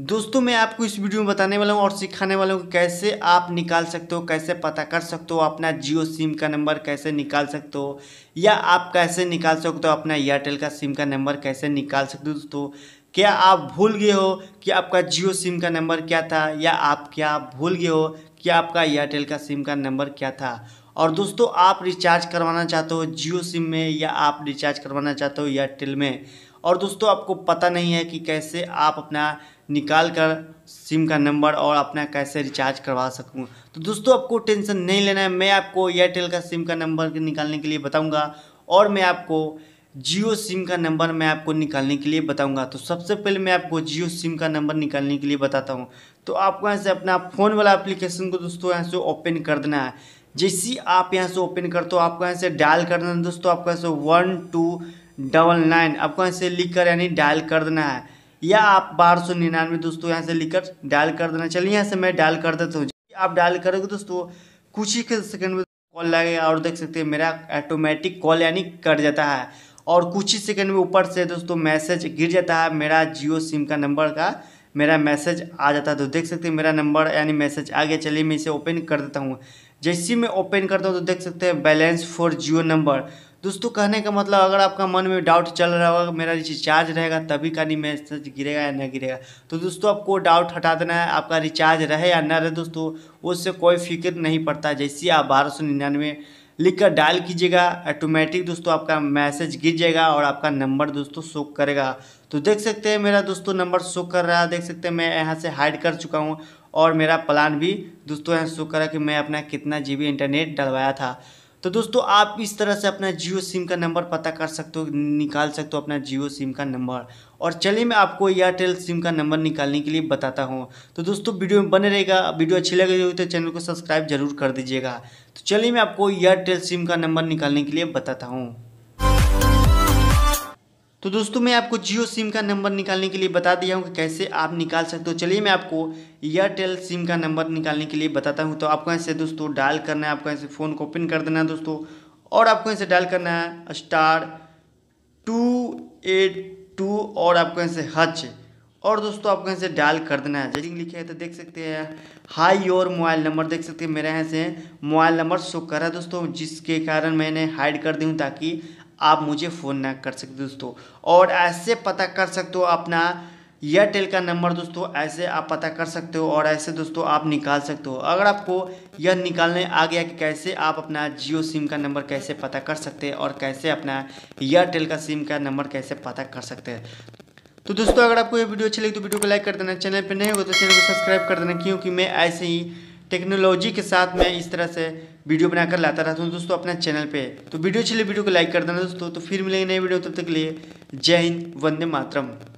दोस्तों मैं आपको इस वीडियो में बताने वाला हूँ और सिखाने वाला हूँ कैसे आप निकाल सकते हो कैसे पता कर सकते हो अपना जियो सिम का नंबर कैसे निकाल सकते हो या आप कैसे निकाल सकते हो अपना एयरटेल का सिम का नंबर कैसे निकाल सकते हो दोस्तों क्या आप भूल गए हो कि आपका जियो सिम का नंबर क्या था या आप क्या भूल गए हो कि आपका एयरटेल का सिम का नंबर क्या था और दोस्तों आप रिचार्ज करवाना चाहते हो जियो सिम में या आप रिचार्ज करवाना चाहते हो एयरटेल में और दोस्तों आपको पता नहीं है कि कैसे आप अपना निकाल कर सिम का नंबर और अपना कैसे रिचार्ज करवा सकूँ तो दोस्तों आपको टेंशन नहीं लेना है मैं आपको एयरटेल का सिम का नंबर निकालने के लिए बताऊँगा और मैं आपको जियो सिम का नंबर मैं आपको निकालने के लिए बताऊंगा तो सबसे पहले मैं आपको जियो सिम का नंबर निकालने के लिए बताता हूं तो आपको यहाँ से अपना फ़ोन वाला एप्लीकेशन को दोस्तों यहाँ से ओपन कर देना है जैसे आप यहाँ से ओपन कर हो आपको यहाँ से डायल कर देना दोस्तों आपको यहाँ से वन टू डबल नाइन आपको यहाँ से लिख कर यानी डायल कर देना है या आप बारह सौ निन्यानवे दोस्तों यहाँ से लिख कर डायल कर देना चलिए यहाँ से मैं डायल कर देता हूँ आप डायल करोगे दोस्तों कुछ ही सेकंड में कॉल लगेगा और देख सकते हैं मेरा ऑटोमेटिक कॉल यानी कट जाता है और कुछ ही सेकंड में ऊपर से दोस्तों मैसेज गिर जाता है मेरा जियो सिम का नंबर का मेरा मैसेज आ जाता है तो देख सकते हैं मेरा नंबर यानी मैसेज आ गया चलिए मैं इसे ओपन कर देता हूँ जैसे मैं ओपन करता हूँ तो देख सकते हैं बैलेंस फॉर जियो नंबर दोस्तों कहने का मतलब अगर आपका मन में डाउट चल रहा होगा मेरा रिचार्ज रहेगा तभी का नहीं मैसेज गिरेगा या ना गिरेगा तो दोस्तों आपको डाउट हटा देना है आपका रिचार्ज रहे या ना रहे दोस्तों उससे कोई फिक्र नहीं पड़ता जैसे आप बारह सौ निन्यानवे लिख कर डायल कीजिएगा ऑटोमेटिक दोस्तों आपका मैसेज गिर जाएगा और आपका नंबर दोस्तों शो करेगा तो देख सकते हैं मेरा दोस्तों नंबर शो कर रहा है देख सकते हैं मैं यहाँ से हाइड कर चुका हूँ और मेरा प्लान भी दोस्तों यहाँ शो करा कि मैं अपना कितना जी इंटरनेट डलवाया था तो दोस्तों आप इस तरह से अपना जियो सिम का नंबर पता कर सकते हो निकाल सकते हो अपना जियो सिम का नंबर और चलिए मैं आपको एयरटेल सिम का नंबर निकालने के लिए बताता हूँ तो दोस्तों वीडियो में बने रहेगा वीडियो अच्छी लगी हो तो चैनल को सब्सक्राइब जरूर कर दीजिएगा तो चलिए मैं आपको एयरटेल सिम का नंबर निकालने के लिए बताता हूँ तो दोस्तों मैं आपको जियो सिम का नंबर निकालने के लिए बता दिया हूँ कि कैसे आप निकाल सकते हो चलिए मैं आपको एयरटेल सिम का नंबर निकालने के लिए बताता हूँ तो आपको ऐसे दोस्तों डायल करना है आपको ऐसे फ़ोन को ओपन कर देना है दोस्तों और आपको ऐसे डायल करना है स्टार टू एट टू और आपको ऐसे हच और दोस्तों आपको ऐसे से डायल कर देना है जैसे लिखे तो देख सकते हैं हाई योर मोबाइल नंबर देख सकते हैं मेरे यहाँ से मोबाइल नंबर शो कर रहा है दोस्तों जिसके कारण मैंने हाइड कर दी हूँ ताकि आप मुझे फ़ोन ना कर सकते दोस्तों और ऐसे पता कर सकते हो अपना एयरटेल का नंबर दोस्तों ऐसे आप पता कर सकते हो और ऐसे दोस्तों आप निकाल सकते हो अगर आपको यह निकालने आ गया कि कैसे आप अपना जियो सिम का नंबर कैसे पता कर सकते हैं और कैसे अपना एयरटेल का सिम का नंबर कैसे पता कर सकते हैं तो दोस्तों अगर आपको ये वीडियो अच्छी लगी तो वीडियो को लाइक कर देना चैनल पर नहीं हो तो चैनल को सब्सक्राइब कर देना क्योंकि मैं ऐसे ही टेक्नोलॉजी के साथ मैं इस तरह से वीडियो बनाकर लाता रहता हूँ दोस्तों अपने चैनल पे तो वीडियो चले वीडियो को लाइक कर देना दोस्तों तो फिर मिलेंगे नए वीडियो तब तक के लिए जय हिंद वंदे मातरम